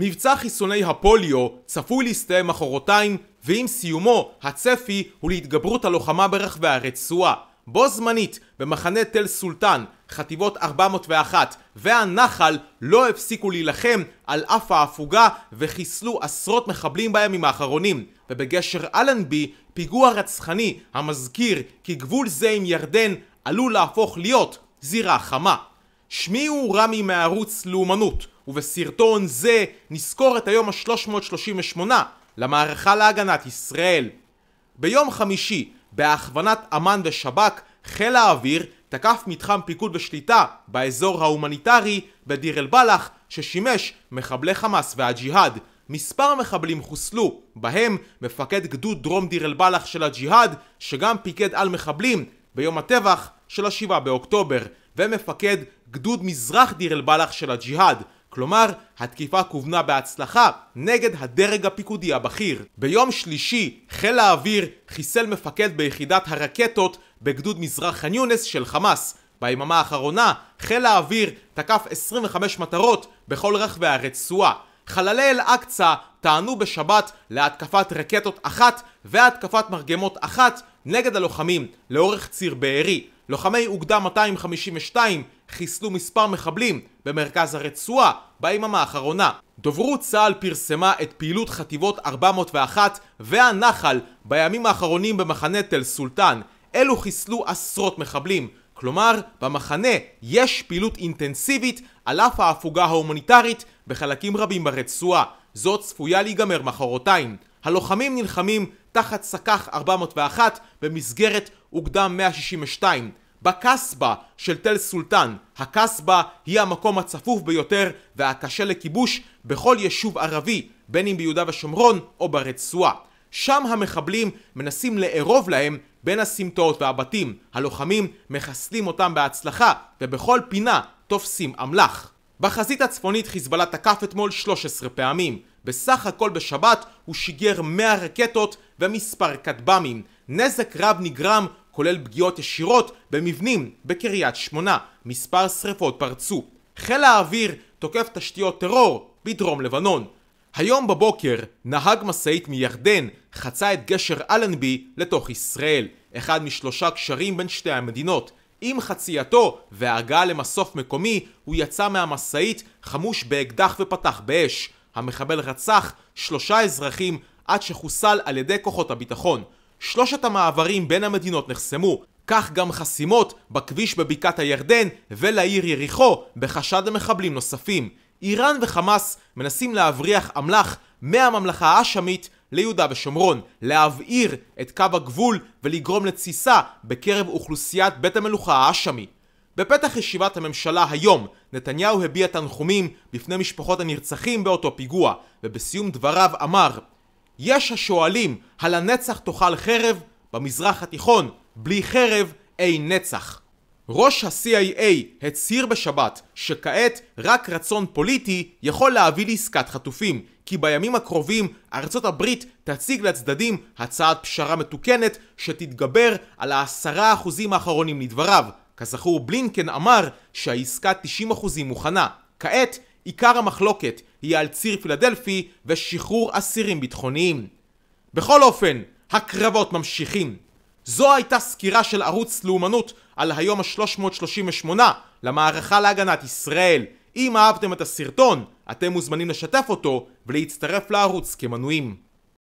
מבצע חיסוני הפוליו צפוי להסתיים מחרתיים ועם סיומו הצפי הוא להתגברות הלוחמה ברחבי הרצועה. בו זמנית במחנה תל סולטן חטיבות 401 והנחל לא הפסיקו להילחם על אף ההפוגה וחיסלו עשרות מחבלים בימים האחרונים ובגשר אלנבי פיגוע רצחני המזכיר כי גבול זה עם ירדן עלול להפוך להיות זירה חמה. שמי הוא רמי מערוץ לאומנות ובסרטון זה נזכור את היום ה-338 למערכה להגנת ישראל. ביום חמישי, בהכוונת אמ"ן ושב"כ, חיל האוויר תקף מתחם פיקוד ושליטה באזור ההומניטרי בדיר אל-בלח ששימש מחבלי חמאס והג'יהאד. מספר מחבלים חוסלו, בהם מפקד גדוד דרום דיר אל-בלח של הג'יהאד, שגם פיקד על מחבלים ביום הטבח של השבעה באוקטובר, ומפקד גדוד מזרח דיר אל-בלח של הג'יהאד. כלומר, התקיפה כוונה בהצלחה נגד הדרג הפיקודי הבכיר. ביום שלישי, חיל האוויר חיסל מפקד ביחידת הרקטות בגדוד מזרח חאן יונס של חמאס. ביממה האחרונה, חיל האוויר תקף 25 מטרות בכל רחבי הרצועה. חללי אל-אקצא טענו בשבת להתקפת רקטות אחת והתקפת מרגמות אחת נגד הלוחמים לאורך ציר בארי. לוחמי אוגדה 252 חיסלו מספר מחבלים במרכז הרצועה ביממה האחרונה. דוברות צה"ל פרסמה את פעילות חטיבות 401 והנחל בימים האחרונים במחנה תל סולטן. אלו חיסלו עשרות מחבלים. כלומר, במחנה יש פעילות אינטנסיבית על אף ההפוגה ההומניטרית בחלקים רבים ברצועה. זאת צפויה להיגמר מחרתיים. הלוחמים נלחמים תחת סכך 401 במסגרת אוגדה 162 בקסבה של תל סולטן. הקסבה היא המקום הצפוף ביותר והקשה לכיבוש בכל יישוב ערבי, בין אם ביהודה ושומרון או ברצועה. שם המחבלים מנסים לארוב להם בין הסמטאות והבתים. הלוחמים מחסלים אותם בהצלחה, ובכל פינה תופסים אמל"ח. בחזית הצפונית חיזבאללה תקף אתמול 13 פעמים. בסך הכל בשבת הוא שיגר 100 רקטות ומספר כטב"מים. נזק רב נגרם, כולל פגיעות ישירות במבנים בקריית שמונה. מספר שרפות פרצו. חיל האוויר תוקף תשתיות טרור בדרום לבנון. היום בבוקר נהג משאית מירדן חצה את גשר אלנבי לתוך ישראל, אחד משלושה קשרים בין שתי המדינות. עם חצייתו וההגעה למסוף מקומי, הוא יצא מהמשאית חמוש באקדח ופתח באש. המחבל רצח שלושה אזרחים עד שחוסל על ידי כוחות הביטחון. שלושת המעברים בין המדינות נחסמו, כך גם חסימות בכביש בבקעת הירדן ולעיר יריחו בחשד למחבלים נוספים. איראן וחמאס מנסים להבריח אמל"ח מהממלכה האשמית ליהודה ושומרון להבעיר את קו הגבול ולגרום לתסיסה בקרב אוכלוסיית בית המלוכה האשמי. בפתח ישיבת הממשלה היום, נתניהו הביע תנחומים בפני משפחות הנרצחים באותו פיגוע, ובסיום דבריו אמר: "יש השואלים, הלנצח תאכל חרב? במזרח התיכון, בלי חרב אין נצח". ראש ה-CIA הצהיר בשבת שכעת רק רצון פוליטי יכול להביא לעסקת חטופים, כי בימים הקרובים ארצות הברית תציג לצדדים הצעת פשרה מתוקנת שתתגבר על העשרה אחוזים האחרונים לדבריו. כזכור, בלינקן אמר שהעסקה 90% מוכנה. כעת, עיקר המחלוקת היא על ציר פילדלפי ושחרור אסירים ביטחוניים. בכל אופן, הקרבות ממשיכים. זו הייתה סקירה של ערוץ לאומנות על היום ה-338 למערכה להגנת ישראל. אם אהבתם את הסרטון, אתם מוזמנים לשתף אותו ולהצטרף לערוץ כמנויים.